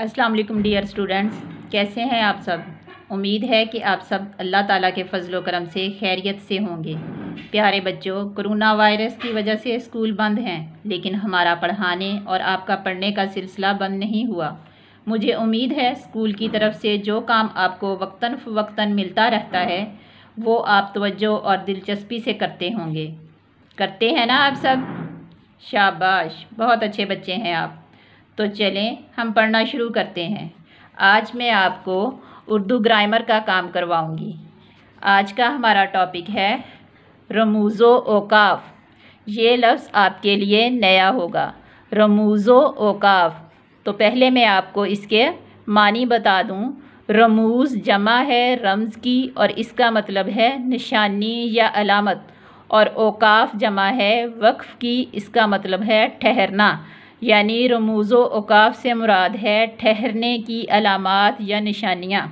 अस्सलाम वालेकुम dear students कैसे हैं आप सब उम्मीद है कि आप सब अल्लाह ताला के फजल करम से खैरियत से होंगे प्यारे बच्चों कोरोना वायरस की वजह से स्कूल बंद हैं लेकिन हमारा पढ़ाने और आपका पढ़ने का सिलसिला बंद नहीं हुआ मुझे उम्मीद है स्कूल की तरफ से जो काम आपको वक्ता फ़वक्ता मिलता रहता है वो आप तवज्जो और दिलचस्पी से करते होंगे करते हैं ना आप सब शाबाश बहुत अच्छे बच्चे हैं आप तो चलें हम पढ़ना शुरू करते हैं आज मैं आपको उर्दू ग्रामर का काम करवाऊंगी आज का हमारा टॉपिक है रमूज़ो ओकाफ ये लफ्ज़ आपके लिए नया होगा रमूज़ो ओकाफ तो पहले मैं आपको इसके मानी बता दूं रमूज जमा है रम्ज़ की और इसका मतलब है निशानी या अलामत और ओकाफ जमा है वक्फ़ की इसका मतलब है ठहरना यानी रमूज़ अवकाफ़ से मुराद है ठहरने की अलामत या निशानियाँ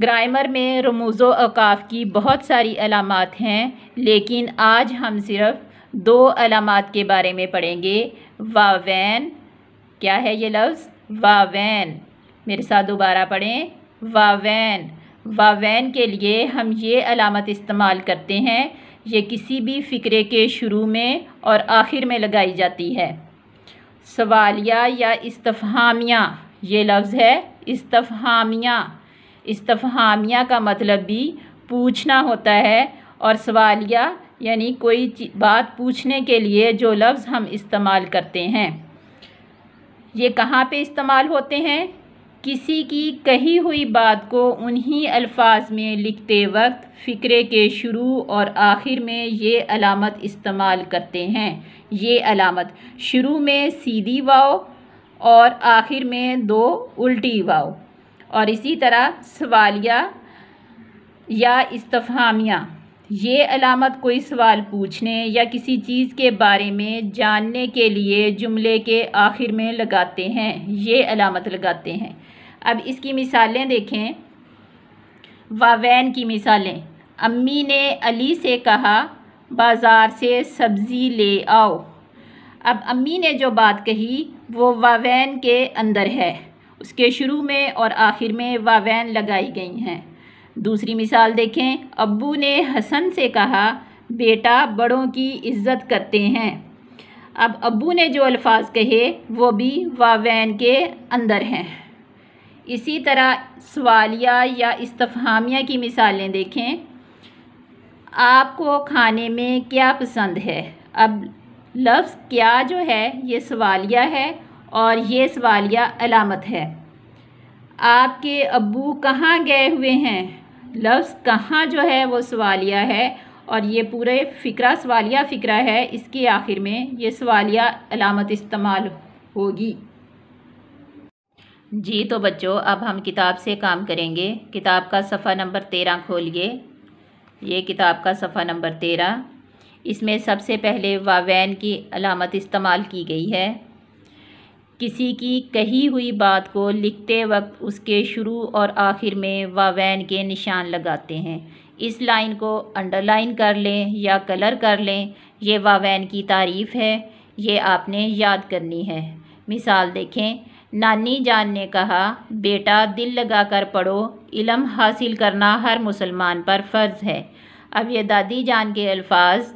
ग्रामर में रमूज़ अवकाफ़ की बहुत सारी अलामत हैं लेकिन आज हम सिर्फ दो अलामत के बारे में पढ़ेंगे वावैन क्या है ये लफ्ज़ वावैन मेरे साथ दोबारा पढ़ें वावैन वावैन के लिए हम ये अलामत इस्तेमाल करते हैं ये किसी भी फ़िक्रे के शुरू में और आखिर में लगाई जाती है सवालिया या इस्तफ़ामिया ये लफ्ज़ है इस्तफ़ामिया इस्तफ़ामिया का मतलब भी पूछना होता है और सवालिया यानी कोई बात पूछने के लिए जो लफ्ज़ हम इस्तेमाल करते हैं ये कहाँ पे इस्तेमाल होते हैं किसी की कही हुई बात को उन्हीं अल्फाज में लिखते वक्त फ़िक्रे के शुरू और आखिर में ये अलामत इस्तेमाल करते हैं ये अलामत शुरू में सीधी वाओ और आखिर में दो उल्टी वाओ और इसी तरह सवालिया या इस्तफहामिया ये अलामत कोई सवाल पूछने या किसी चीज़ के बारे में जानने के लिए जुमले के आखिर में लगाते हैं ये अलामत लगाते हैं अब इसकी मिसालें देखें वावैन की मिसालें अम्मी ने अली से कहा बाज़ार से सब्ज़ी ले आओ अब अम्मी ने जो बात कही वो वावैन के अंदर है उसके शुरू में और आखिर में वावैन लगाई गई हैं दूसरी मिसाल देखें अब्बू ने हसन से कहा बेटा बड़ों की इज्जत करते हैं अब अब्बू ने जो अल्फाज कहे वो भी वावैन के अंदर हैं इसी तरह सवालिया या इस्तफहामिया की मिसालें देखें आपको खाने में क्या पसंद है अब लफ्ज़ क्या जो है ये सवालिया है और ये सवालिया अलामत है आपके अबू कहाँ गए हुए हैं लफ्ज़ कहाँ जो है वो सवालिया है और ये पूरे फ़िक्रा सवालिया फ़िक्रा है इसके आखिर में ये सवालिया अलामत इस्तेमाल होगी जी तो बच्चों अब हम किताब से काम करेंगे किताब का सफ़ा नंबर तेरह खोलिए ये किताब का सफ़ा नंबर तेरह इसमें सबसे पहले वावैन की अलामत इस्तेमाल की गई है किसी की कही हुई बात को लिखते वक्त उसके शुरू और आखिर में वावैन के निशान लगाते हैं इस लाइन को अंडरलाइन कर लें या कलर कर लें यह वावैन की तारीफ़ है ये आपने याद करनी है मिसाल देखें नानी जान ने कहा बेटा दिल लगा कर पढ़ो इलम हासिल करना हर मुसलमान पर फ़र्ज़ है अब ये दादी जान के अल्फाज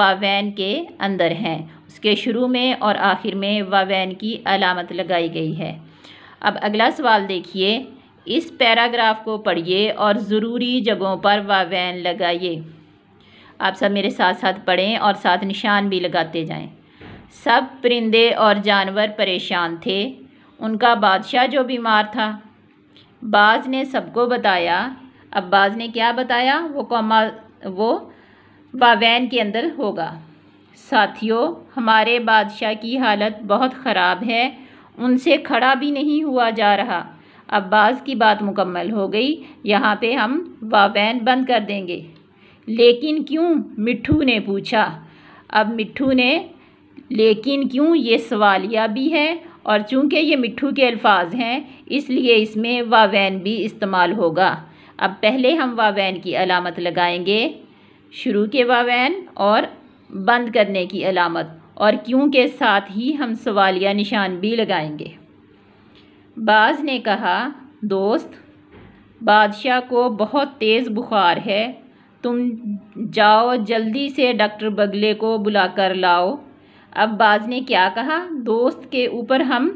वावैन के अंदर हैं इसके शुरू में और आखिर में वावैन की अलामत लगाई गई है अब अगला सवाल देखिए इस पैराग्राफ को पढ़िए और ज़रूरी जगहों पर वावैन लगाइए आप सब मेरे साथ साथ पढ़ें और साथ निशान भी लगाते जाएं। सब परिंदे और जानवर परेशान थे उनका बादशाह जो बीमार था बाज ने सबको बताया अब बाज ने क्या बताया वो कौमा वो वावैन के अंदर होगा साथियों हमारे बादशाह की हालत बहुत ख़राब है उनसे खड़ा भी नहीं हुआ जा रहा अब्बास की बात मुकम्मल हो गई यहाँ पे हम वावैन बंद कर देंगे लेकिन क्यों मिट्ठू ने पूछा अब मिट्ठू ने लेकिन क्यों ये सवालिया भी है और चूंकि ये मिट्ठू के अल्फाज हैं इसलिए इसमें वावैन भी इस्तेमाल होगा अब पहले हम वावैन की अलामत लगाएंगे शुरू के वावैन और बंद करने की अलामत और क्यों के साथ ही हम सवालिया निशान भी लगाएंगे बाज़ ने कहा दोस्त बादशाह को बहुत तेज़ बुखार है तुम जाओ जल्दी से डॉक्टर बगले को बुला कर लाओ अब बाज ने क्या कहा दोस्त के ऊपर हम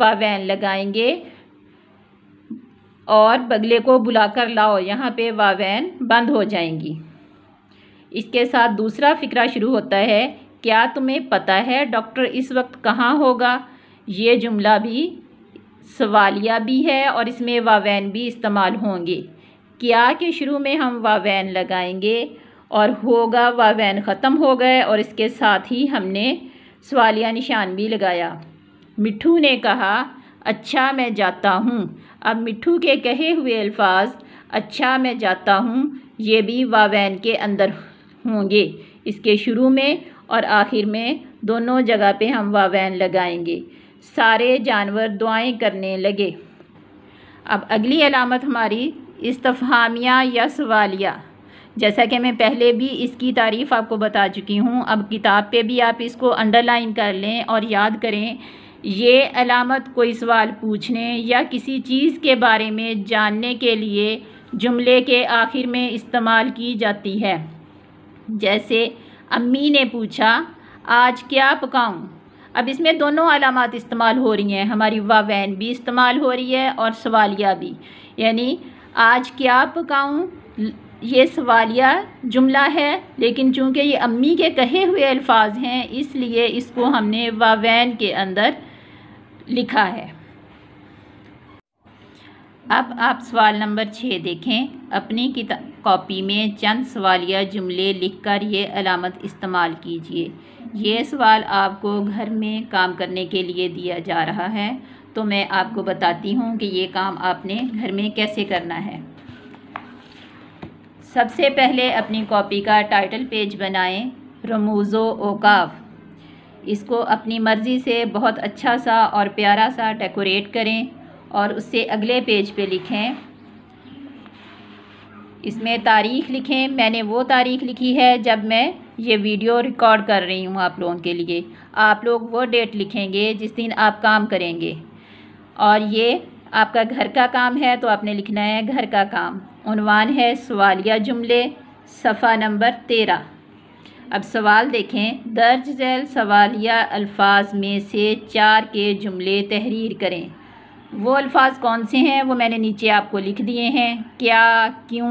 वावैन लगाएंगे और बगले को बुला कर लाओ यहाँ पे वावैन बंद हो जाएंगी इसके साथ दूसरा फिक्रा शुरू होता है क्या तुम्हें पता है डॉक्टर इस वक्त कहाँ होगा ये जुमला भी सवालिया भी है और इसमें वावैन भी इस्तेमाल होंगे क्या के शुरू में हम वावैन लगाएंगे और होगा वावैन ख़त्म हो गए और इसके साथ ही हमने सवालिया निशान भी लगाया मिठू ने कहा अच्छा मैं जाता हूँ अब मिठू के कहे हुए अल्फाज अच्छा मैं जाता हूँ ये भी वावैन के अंदर होंगे इसके शुरू में और आखिर में दोनों जगह पे हम वावैन लगाएंगे सारे जानवर दुआएं करने लगे अब अगली अलामत हमारी इस्तफहामिया या सवालिया जैसा कि मैं पहले भी इसकी तारीफ़ आपको बता चुकी हूँ अब किताब पे भी आप इसको अंडरलाइन कर लें और याद करें ये अलामत कोई सवाल पूछने या किसी चीज़ के बारे में जानने के लिए जुमले के आखिर में इस्तेमाल की जाती है जैसे अम्मी ने पूछा आज क्या पकाऊँ अब इसमें दोनों अलामत इस्तेमाल हो रही हैं हमारी वावैन भी इस्तेमाल हो रही है और सवालिया भी यानी आज क्या पकाऊँ ये सवालिया जुमला है लेकिन चूँकि ये अम्मी के कहे हुए अल्फाज हैं इसलिए इसको हमने वावैन के अंदर लिखा है अब आप सवाल नंबर छः देखें अपनी किता कापी में चंद सवालिया जुमले लिखकर ये अलामत इस्तेमाल कीजिए ये सवाल आपको घर में काम करने के लिए दिया जा रहा है तो मैं आपको बताती हूँ कि ये काम आपने घर में कैसे करना है सबसे पहले अपनी कॉपी का टाइटल पेज बनाएं रमूज़ो ओकाफ इसको अपनी मर्ज़ी से बहुत अच्छा सा और प्यारा सा डेकोरेट करें और उससे अगले पेज पे लिखें इसमें तारीख लिखें मैंने वो तारीख लिखी है जब मैं ये वीडियो रिकॉर्ड कर रही हूँ आप लोगों के लिए आप लोग वो डेट लिखेंगे जिस दिन आप काम करेंगे और ये आपका घर का काम है तो आपने लिखना है घर का काम उनवान है सवालिया जुमले सफ़ा नंबर तेरह अब सवाल देखें दर्ज झैल सवालिया अल्फाज में से चार के जुमले तहरीर करें वो अल्फाज कौन से हैं वो मैंने नीचे आपको लिख दिए हैं क्या क्यों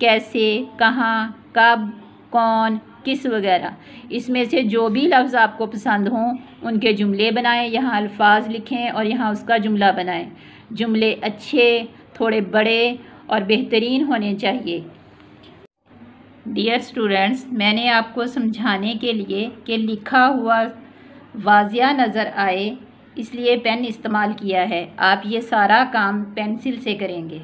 कैसे कहाँ कब कौन किस वगैरह इसमें से जो भी लफ्ज़ आपको पसंद हों उनके जुमले बनाएं यहाँ अल्फाज लिखें और यहाँ उसका जुमला बनाएं जुमले अच्छे थोड़े बड़े और बेहतरीन होने चाहिए डियर स्टूडेंट्स मैंने आपको समझाने के लिए कि लिखा हुआ वाजिया नज़र आए इसलिए पेन इस्तेमाल किया है आप ये सारा काम पेंसिल से करेंगे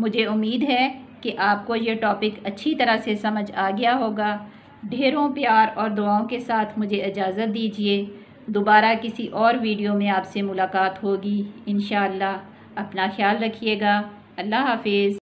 मुझे उम्मीद है कि आपको ये टॉपिक अच्छी तरह से समझ आ गया होगा ढेरों प्यार और दुआओं के साथ मुझे इजाज़त दीजिए दोबारा किसी और वीडियो में आपसे मुलाकात होगी इन अपना ख्याल रखिएगा अल्लाह हाफिज़